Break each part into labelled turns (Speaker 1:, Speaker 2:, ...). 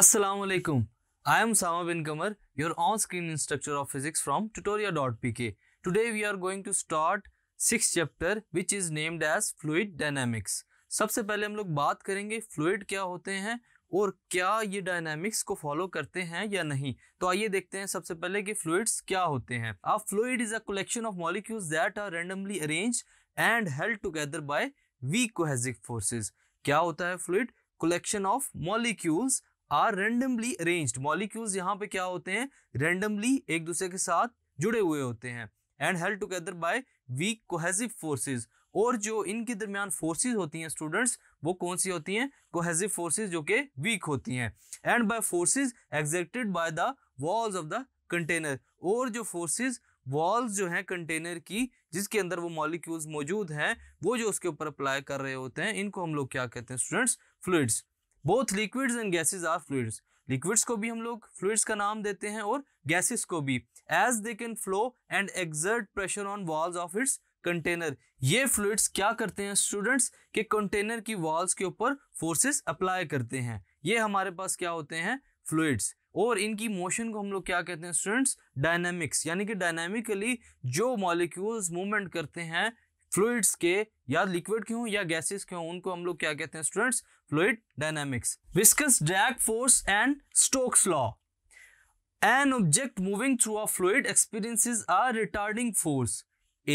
Speaker 1: Assalamu alaikum. I am Sama bin Kamar, your on-screen instructor of physics from tutoria.pk. Today we are going to start sixth chapter which is named as fluid dynamics. सबसे पहले हम लोग बात करेंगे fluid क्या होते हैं और क्या ये डायनामिक्स को फॉलो करते हैं या नहीं तो आइए देखते हैं सबसे पहले कि फ्लूड्स क्या होते हैं a fluid is a collection of molecules that are randomly arrange and held together by weak cohesive forces क्या होता है fluid collection of molecules are randomly arrange molecules यहाँ पे क्या होते हैं रेंडमली एक दूसरे के साथ जुड़े हुए होते हैं and held together by weak cohesive forces और जो इनके दरमियान फोर्सेज होती हैं स्टूडेंट्स वो कौन सी होती हैं कोहेजिव फोर्सेज जो कि वीक होती हैं and by forces exerted by the walls of the container और जो फोर्सेज वॉल्स जो हैं कंटेनर की जिसके अंदर वो मॉलिक्यूल्स मौजूद हैं वो जो उसके ऊपर अप्लाई कर रहे होते हैं इनको हम लोग क्या कहते हैं students fluids both liquids and gases are fluids liquids को भी हम लोग फ्लूड्स का नाम देते हैं और गैसेस को भी as they can flow and exert pressure on walls of its container ये फ्लूड्स क्या करते हैं स्टूडेंट्स के कंटेनर की वॉल्स के ऊपर फोर्सेस अप्लाई करते हैं ये हमारे पास क्या होते हैं फ्लूड्स और इनकी मोशन को हम लोग क्या कहते हैं स्टूडेंट्स डायनामिक्स यानी कि डायनामिकली जो मॉलिक्यूल्स मूवमेंट करते हैं फ्लूइड्स के या लिक्विड क्यों या गैसेस क्यों उनको हम लोग क्या कहते हैं students fluid dynamics viscous drag force and Stokes law an object moving through a fluid experiences a retarding force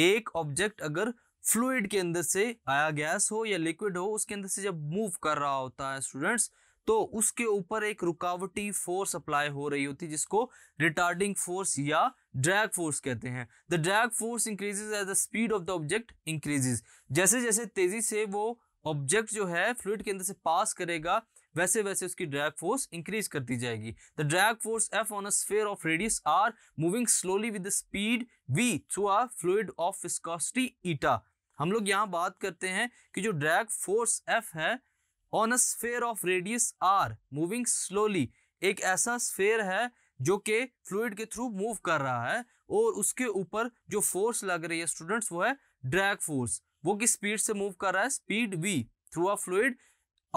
Speaker 1: एक ऑब्जेक्ट अगर फ्लूइड के अंदर से आया गैस हो या लिक्विड हो उसके अंदर से जब मूव कर रहा होता है स्टूडेंट्स तो उसके ऊपर एक रुकावटी फोर्स अप्लाई हो रही होती है जिसको रिटार्डिंग फोर्स या ड्रैग फोर्स कहते हैं the drag force increases as the speed of the object increases जैसे जैसे तेजी से वो ऑब्जेक्ट जो है फ्लूड के अंदर से पास करेगा वैसे वैसे उसकी ड्रैग फोर्स इंक्रीज करती जाएगी the drag force F on a sphere of radius R moving slowly with the speed V through a fluid of viscosity eta हम लोग यहाँ बात करते हैं कि जो ड्रैग फोर्स एफ है on a sphere of radius R moving slowly एक ऐसा स्फेयर है जो कि फ्लूड के थ्रू मूव कर रहा है और उसके ऊपर जो फोर्स लग रही है स्टूडेंट्स वो है ड्रैग फोर्स वो किस स्पीड से मूव कर रहा है speed V through a fluid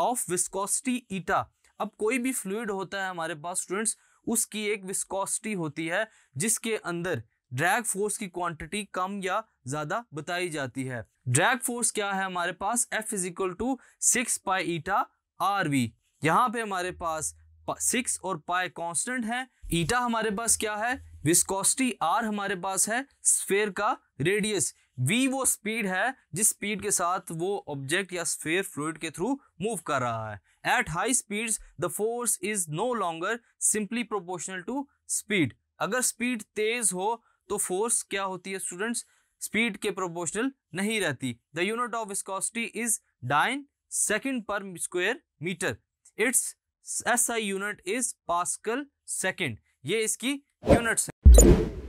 Speaker 1: of viscosity eta अब कोई भी फ्लूड होता है हमारे पास स्टूडेंट्स उसकी एक विस्कोसिटी होती है जिसके अंदर ड्रैग फोर्स की क्वांटिटी कम या ज्यादा बताई जाती है ड्रैग फोर्स क्या है हमारे पास F is equal to six pi eta R V यहाँ पे हमारे पास सिक्स और पाई कांस्टेंट है ईटा हमारे पास क्या है विस्कोसिटी आर हमारे पास है स्फेयर का रेडियस वी वो स्पीड है जिस स्पीड के साथ वो ऑब्जेक्ट या स्फेयर फ्लूड के थ्रू मूव कर रहा है at high speed the force is no longer simply proportional to speed अगर स्पीड तेज हो तो फोर्स क्या होती है स्टूडेंट्स स्पीड के प्रोपोर्शनल नहीं रहती the unit of viscosity is dyne second per square metre it's S I unit is pascal second ये इसकी यूनिट्स है